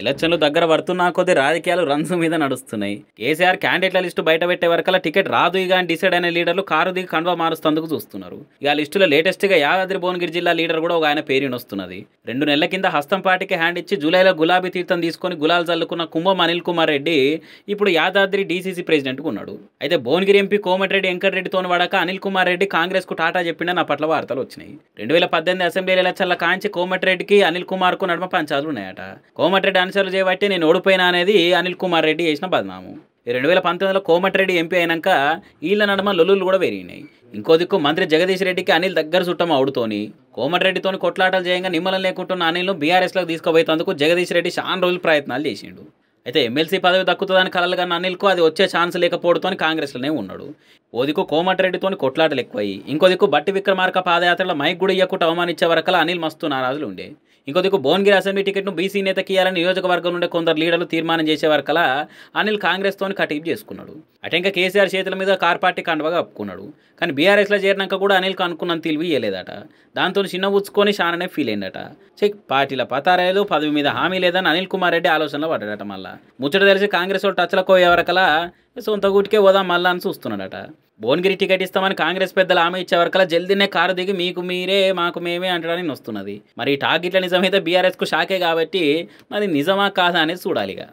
ఎలక్షన్లు దగ్గర పడుతున్నా కొద్ది రాజకీయాలు రన్స్ మీద నడుస్తున్నాయి కేసీఆర్ క్యాండిడేట్ల లిస్టు బయట పెట్టే వరకు టికెట్ రాదు ఇక అని డిసైడ్ అయిన లీడర్లు కారు దిగి కండువా మారుస్తందుకు చూస్తున్నారు ఇక లిస్టులో లేటెస్ట్ గా యాదాద్రి భువనగిరి జిల్లా లీడర్ కూడా ఒక ఆయన వస్తున్నది రెండు నెలల కింద హస్తం పార్టీకి హ్యాండ్ ఇచ్చి జూలైలో గులాబీ తీర్థం తీసుకొని గులాలు చల్లుకున్న కుంభం అనిల్ కుమార్ రెడ్డి ఇప్పుడు యాదాద్రి డీసీసీ ప్రెసిడెంట్ ఉన్నాడు అయితే భువనగిరి ఎంపీ కోమటిరెడ్డి వెంకటరెడ్డితో వాడక అనిల్ కుమార్ రెడ్డి కాంగ్రెస్ కు టాటా చెప్పిండని నా పట్ల వార్తలు వచ్చినాయి రెండు వేల పద్దెనిమిది అసెంబ్లీ ఎలక్షన్ల కాంచి కోమటిరెడ్డికి అనిల్ కుమార్ కు నడుమ పంచాలు ఉన్నాయట కోమటిరెడ్డి ఆన్సర్లు చేయబట్టి నేను ఓడిపోయినా అనేది అనిల్ కుమార్ రెడ్డి చేసిన బదనాము రెండు వేల పంతొమ్మిదిలో కోమటిరెడ్డి ఎంపీ అయినాక వీళ్ళ నడమ లొల్లులు కూడా పెరిగినాయి ఇంకో దిక్కు మంత్రి జగదీష్ రెడ్డికి అనిల్ దగ్గర చుట్టం అవుడుతోని కోమటిరెడ్డితోని కొట్లాటలు చేయంగా నిమ్మలం లేకుంటున్న అనిల్ను బీఆర్ఎస్లోకి తీసుకుపోయేందుకు జగదీష్ రెడ్డి చాలా రోజులు ప్రయత్నాలు చేసిండు అయితే ఎమ్మెల్సీ పదవి దక్కుతుందని కలలు కానీ అనిల్కు అది వచ్చే ఛాన్స్ లేకపోవడంతో కాంగ్రెస్లోనే ఉన్నాడు ఓ దిక్కు కోమటిరెడ్డితో కొట్లాటలు ఎక్కువయ్యి ఇంకో దిక్కు బట్టి విక్రమార్క పాదయాత్రలో మైక్ గుడి ఇయ్యకుండా అవమానించే వరకలా అనిల్ మస్తు నారాజులు ఉండే ఇంకో దిక్కు భువనగిరి అసెంబ్లీ టికెట్ను బీసీ నేతకి ఇవ్వాలని నియోజకవర్గం నుండి కొందరు లీడర్లు తీర్మానం చేసేవారు కల అనిల్ కాంగ్రెస్తో కటీప్ చేసుకున్నాడు అటు ఇంకా కేసీఆర్ చేతుల మీద కార్ పార్టీ కండవగా అప్పుకున్నాడు కానీ బీఆర్ఎస్లో చేరినాక కూడా అనిల్ అనుకున్నంత తెలివి ఇవ్వలేదట దాంతో చిన్న ఉచ్చుకొని షాననే ఫీల్ అయిందట చెక్ పార్టీల పతారాయలు పదవి మీద హామీ లేదని అనిల్ కుమార్ రెడ్డి ఆలోచనలో పడ్డాడట మళ్ళా ముచ్చట తెలిసి కాంగ్రెస్ వాళ్ళు టచ్లకు ఎవరికలా సొంత గుటికే పోదాం మళ్ళా అని చూస్తున్నాడట భువనగిరి టికెట్ ఇస్తామని కాంగ్రెస్ పెద్దలు ఆమె ఇచ్చే వరకలా జల్దీనే కారు దిగి మీకు మీరే మాకు మేమే అంటడానికి వస్తున్నది మరి టార్గెట్ల నిజమైతే బీఆర్ఎస్కు షాకే కాబట్టి మరి నిజమా కాదా అనేది చూడాలిగా